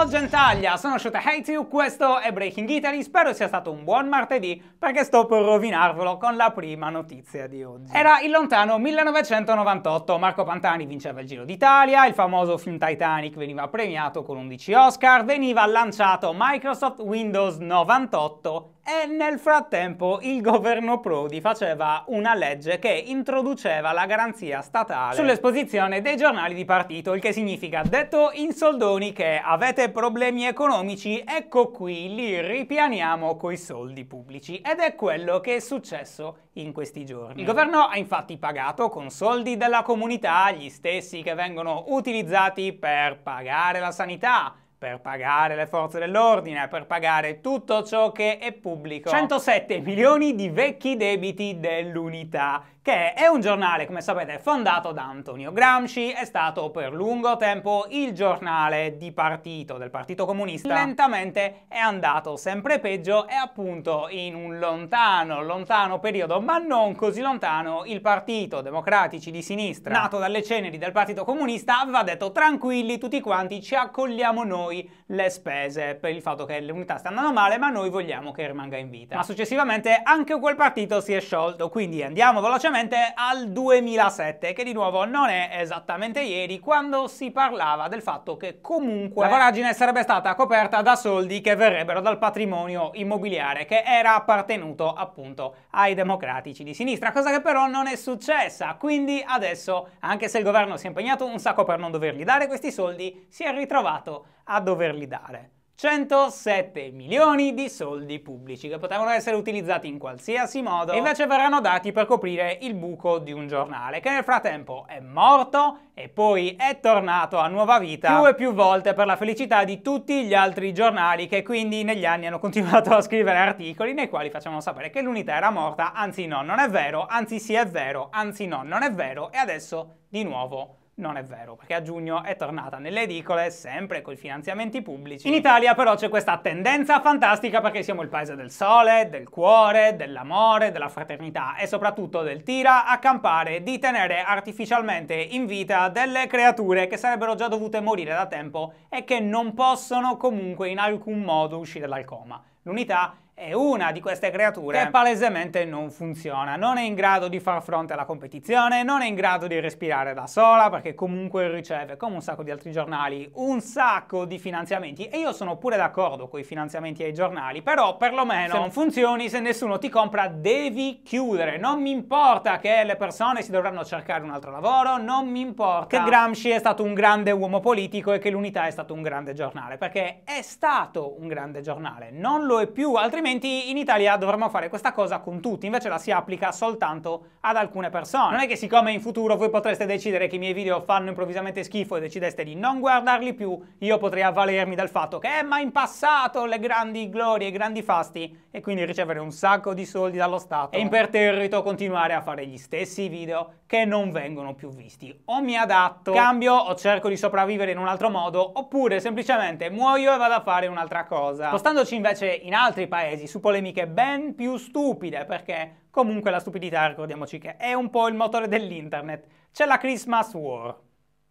Ciao gentaglia, sono Shota Heitiu, questo è Breaking Italy, spero sia stato un buon martedì perché sto per rovinarvelo con la prima notizia di oggi. Era il lontano 1998, Marco Pantani vinceva il Giro d'Italia, il famoso film Titanic veniva premiato con 11 Oscar, veniva lanciato Microsoft Windows 98 e nel frattempo il governo Prodi faceva una legge che introduceva la garanzia statale sull'esposizione dei giornali di partito, il che significa, detto in soldoni, che avete problemi economici, ecco qui li ripianiamo coi soldi pubblici. Ed è quello che è successo in questi giorni. Mm. Il governo ha infatti pagato con soldi della comunità gli stessi che vengono utilizzati per pagare la sanità, per pagare le forze dell'ordine, per pagare tutto ciò che è pubblico. 107 milioni di vecchi debiti dell'unità, che è un giornale, come sapete, fondato da Antonio Gramsci, è stato per lungo tempo il giornale di partito del Partito Comunista. Lentamente è andato sempre peggio e appunto in un lontano, lontano periodo, ma non così lontano, il Partito Democratici di Sinistra, nato dalle ceneri del Partito Comunista, aveva detto tranquilli tutti quanti, ci accogliamo noi noi le spese per il fatto che le unità stanno andando male, ma noi vogliamo che rimanga in vita. Ma successivamente anche quel partito si è sciolto, quindi andiamo velocemente al 2007, che di nuovo non è esattamente ieri, quando si parlava del fatto che comunque la voragine sarebbe stata coperta da soldi che verrebbero dal patrimonio immobiliare che era appartenuto appunto ai democratici di sinistra, cosa che però non è successa, quindi adesso, anche se il governo si è impegnato un sacco per non dovergli dare questi soldi, si è ritrovato a doverli dare. 107 milioni di soldi pubblici che potevano essere utilizzati in qualsiasi modo e invece verranno dati per coprire il buco di un giornale che nel frattempo è morto e poi è tornato a nuova vita più e più volte per la felicità di tutti gli altri giornali che quindi negli anni hanno continuato a scrivere articoli nei quali facciamo sapere che l'unità era morta, anzi no, non è vero, anzi sì è vero, anzi no, non è vero e adesso di nuovo non è vero, perché a giugno è tornata nelle edicole sempre con i finanziamenti pubblici. In Italia però c'è questa tendenza fantastica perché siamo il paese del sole, del cuore, dell'amore, della fraternità e soprattutto del tira a campare di tenere artificialmente in vita delle creature che sarebbero già dovute morire da tempo e che non possono comunque in alcun modo uscire dal coma. L'unità è una di queste creature che palesemente non funziona, non è in grado di far fronte alla competizione, non è in grado di respirare da sola perché comunque riceve, come un sacco di altri giornali, un sacco di finanziamenti e io sono pure d'accordo con i finanziamenti ai giornali, però perlomeno se non funzioni, se nessuno ti compra devi chiudere, non mi importa che le persone si dovranno cercare un altro lavoro, non mi importa che Gramsci è stato un grande uomo politico e che l'unità è stato un grande giornale, perché è stato un grande giornale, non lo è più, altrimenti altrimenti in Italia dovremmo fare questa cosa con tutti, invece la si applica soltanto ad alcune persone. Non è che siccome in futuro voi potreste decidere che i miei video fanno improvvisamente schifo e decideste di non guardarli più, io potrei avvalermi del fatto che eh, ma in passato le grandi glorie, i grandi fasti e quindi ricevere un sacco di soldi dallo Stato e imperterrito continuare a fare gli stessi video che non vengono più visti. O mi adatto, cambio o cerco di sopravvivere in un altro modo oppure semplicemente muoio e vado a fare un'altra cosa. Spostandoci invece in altri paesi tesi su polemiche ben più stupide, perché comunque la stupidità, ricordiamoci che è un po' il motore dell'internet. C'è la Christmas War.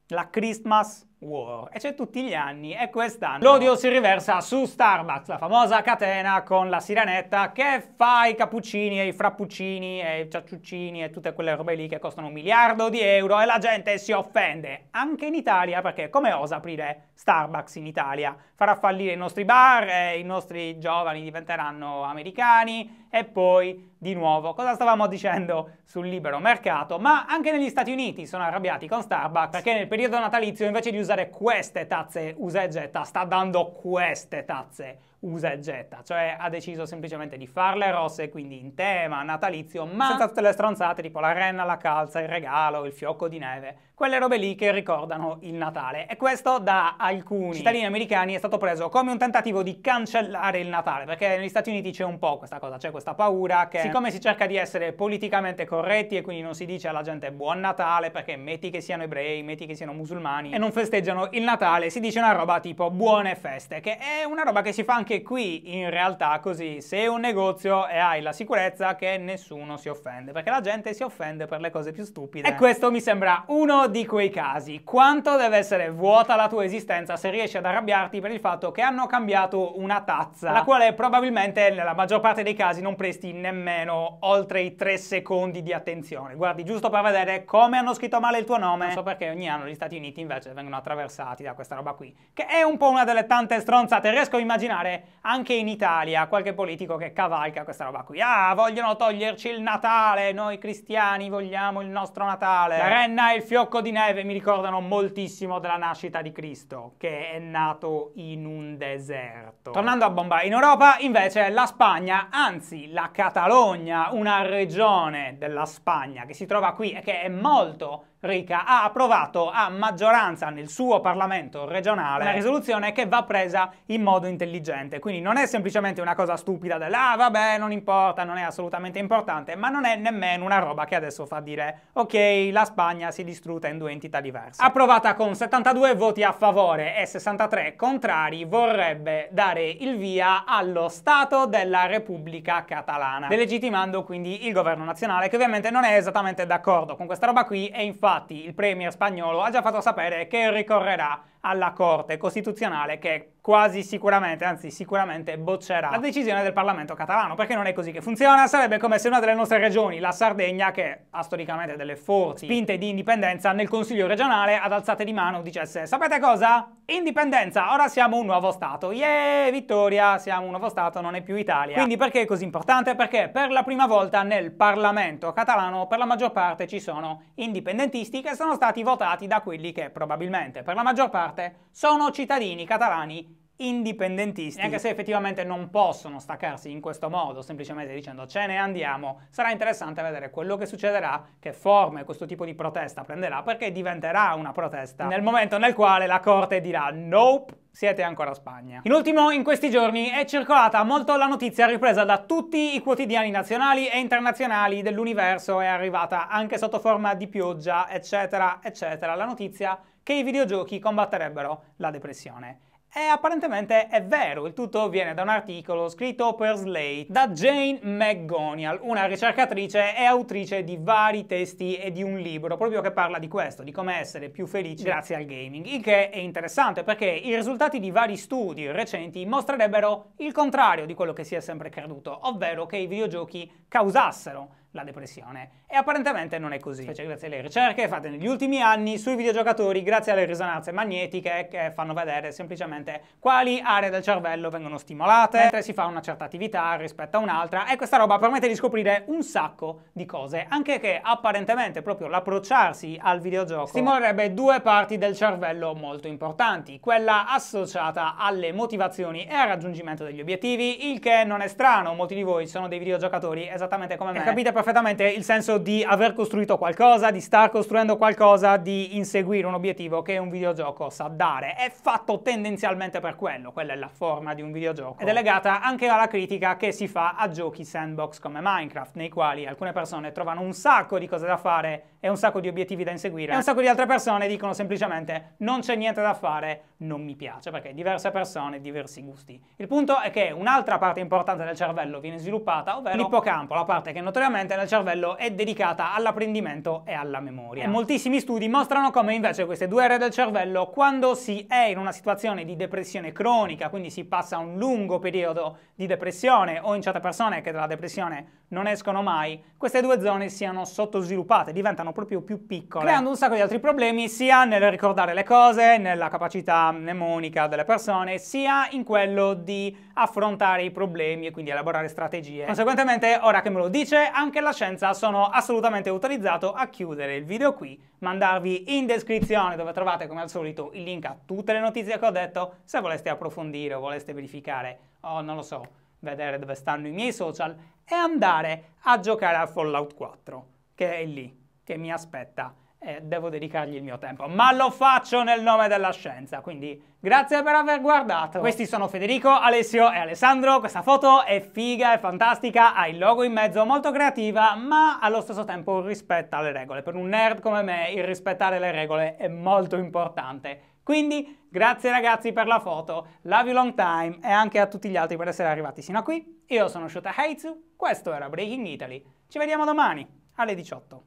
La Christmas Wow, e c'è tutti gli anni e quest'anno l'odio si riversa su Starbucks, la famosa catena con la sirenetta che fa i cappuccini e i frappuccini e i ciacciuccini e tutte quelle robe lì che costano un miliardo di euro e la gente si offende, anche in Italia, perché come osa aprire Starbucks in Italia? Farà fallire i nostri bar, e i nostri giovani diventeranno americani e poi di nuovo cosa stavamo dicendo sul libero mercato, ma anche negli Stati Uniti sono arrabbiati con Starbucks perché nel periodo natalizio invece di usare usare queste tazze usa e getta, sta dando queste tazze usa e getta, cioè ha deciso semplicemente di farle rosse, quindi in tema natalizio, ma senza tutte le stronzate tipo la renna, la calza, il regalo, il fiocco di neve, quelle robe lì che ricordano il Natale. E questo da alcuni cittadini americani è stato preso come un tentativo di cancellare il Natale, perché negli Stati Uniti c'è un po' questa cosa, c'è questa paura che siccome si cerca di essere politicamente corretti e quindi non si dice alla gente buon Natale perché metti che siano ebrei, metti che siano musulmani e non festeggiano il Natale, si dice una roba tipo buone feste, che è una roba che si fa anche anche qui in realtà così, se un negozio e hai la sicurezza che nessuno si offende, perché la gente si offende per le cose più stupide. E questo mi sembra uno di quei casi. Quanto deve essere vuota la tua esistenza se riesci ad arrabbiarti per il fatto che hanno cambiato una tazza, la quale probabilmente nella maggior parte dei casi non presti nemmeno oltre i tre secondi di attenzione. Guardi, giusto per vedere come hanno scritto male il tuo nome. Non so perché ogni anno gli Stati Uniti invece vengono attraversati da questa roba qui, che è un po' una delle tante stronzate, riesco a immaginare anche in Italia qualche politico che cavalca questa roba qui. Ah, vogliono toglierci il Natale, noi cristiani vogliamo il nostro Natale. La renna e il fiocco di neve mi ricordano moltissimo della nascita di Cristo, che è nato in un deserto. Tornando a Bombay, in Europa invece la Spagna, anzi la Catalogna, una regione della Spagna che si trova qui e che è molto Rica ha approvato a maggioranza nel suo Parlamento regionale una eh. risoluzione che va presa in modo intelligente. Quindi non è semplicemente una cosa stupida del ah vabbè non importa, non è assolutamente importante, ma non è nemmeno una roba che adesso fa dire ok la Spagna si distrutta in due entità diverse. Approvata con 72 voti a favore e 63 contrari vorrebbe dare il via allo Stato della Repubblica Catalana, delegittimando quindi il governo nazionale che ovviamente non è esattamente d'accordo con questa roba qui e infatti Infatti il premier spagnolo ha già fatto sapere che ricorrerà alla Corte Costituzionale che quasi sicuramente, anzi sicuramente boccerà la decisione del Parlamento catalano, perché non è così che funziona, sarebbe come se una delle nostre regioni, la Sardegna, che ha storicamente delle forti spinte di indipendenza, nel Consiglio regionale ad alzate di mano dicesse sapete cosa? Indipendenza, ora siamo un nuovo Stato, yeah, vittoria, siamo un nuovo Stato, non è più Italia. Quindi perché è così importante? Perché per la prima volta nel Parlamento catalano per la maggior parte ci sono indipendentisti che sono stati votati da quelli che probabilmente per la maggior parte sono cittadini catalani indipendentisti. E anche se effettivamente non possono staccarsi in questo modo, semplicemente dicendo ce ne andiamo, sarà interessante vedere quello che succederà, che forme questo tipo di protesta prenderà, perché diventerà una protesta nel momento nel quale la Corte dirà nope, siete ancora a Spagna. In ultimo, in questi giorni è circolata molto la notizia ripresa da tutti i quotidiani nazionali e internazionali dell'universo, è arrivata anche sotto forma di pioggia, eccetera, eccetera, la notizia che i videogiochi combatterebbero la depressione. E apparentemente è vero, il tutto viene da un articolo scritto per Slate da Jane McGonial, una ricercatrice e autrice di vari testi e di un libro proprio che parla di questo, di come essere più felici grazie al gaming, il che è interessante perché i risultati di vari studi recenti mostrerebbero il contrario di quello che si è sempre creduto, ovvero che i videogiochi causassero la depressione. E apparentemente non è così, specie grazie alle ricerche fatte negli ultimi anni sui videogiocatori, grazie alle risonanze magnetiche che fanno vedere semplicemente quali aree del cervello vengono stimolate, mentre si fa una certa attività rispetto a un'altra, e questa roba permette di scoprire un sacco di cose, anche che apparentemente proprio l'approcciarsi al videogioco stimolerebbe due parti del cervello molto importanti, quella associata alle motivazioni e al raggiungimento degli obiettivi, il che non è strano, molti di voi sono dei videogiocatori esattamente come me. E capite perfettamente perfettamente il senso di aver costruito qualcosa, di star costruendo qualcosa, di inseguire un obiettivo che un videogioco sa dare. È fatto tendenzialmente per quello, quella è la forma di un videogioco. Ed è legata anche alla critica che si fa a giochi sandbox come Minecraft, nei quali alcune persone trovano un sacco di cose da fare e un sacco di obiettivi da inseguire, e un sacco di altre persone dicono semplicemente non c'è niente da fare, non mi piace, perché diverse persone, diversi gusti. Il punto è che un'altra parte importante del cervello viene sviluppata, ovvero l'ippocampo, la parte che notoriamente del cervello è dedicata all'apprendimento e alla memoria. E moltissimi studi mostrano come invece queste due aree del cervello, quando si è in una situazione di depressione cronica, quindi si passa un lungo periodo di depressione o in certe persone che dalla depressione non escono mai, queste due zone siano sottosviluppate, diventano proprio più piccole, creando un sacco di altri problemi sia nel ricordare le cose, nella capacità mnemonica delle persone, sia in quello di affrontare i problemi e quindi elaborare strategie. Conseguentemente, ora che me lo dice, anche anche la scienza sono assolutamente autorizzato a chiudere il video qui, mandarvi in descrizione dove trovate come al solito il link a tutte le notizie che ho detto, se voleste approfondire o voleste verificare o non lo so, vedere dove stanno i miei social e andare a giocare a Fallout 4, che è lì, che mi aspetta eh, devo dedicargli il mio tempo, ma lo faccio nel nome della scienza, quindi grazie per aver guardato. Questi sono Federico, Alessio e Alessandro, questa foto è figa, è fantastica, ha il logo in mezzo, molto creativa, ma allo stesso tempo rispetta le regole. Per un nerd come me il rispettare le regole è molto importante. Quindi grazie ragazzi per la foto, love you long time e anche a tutti gli altri per essere arrivati sino a qui. Io sono Shota Heizu, questo era Breaking Italy. Ci vediamo domani alle 18.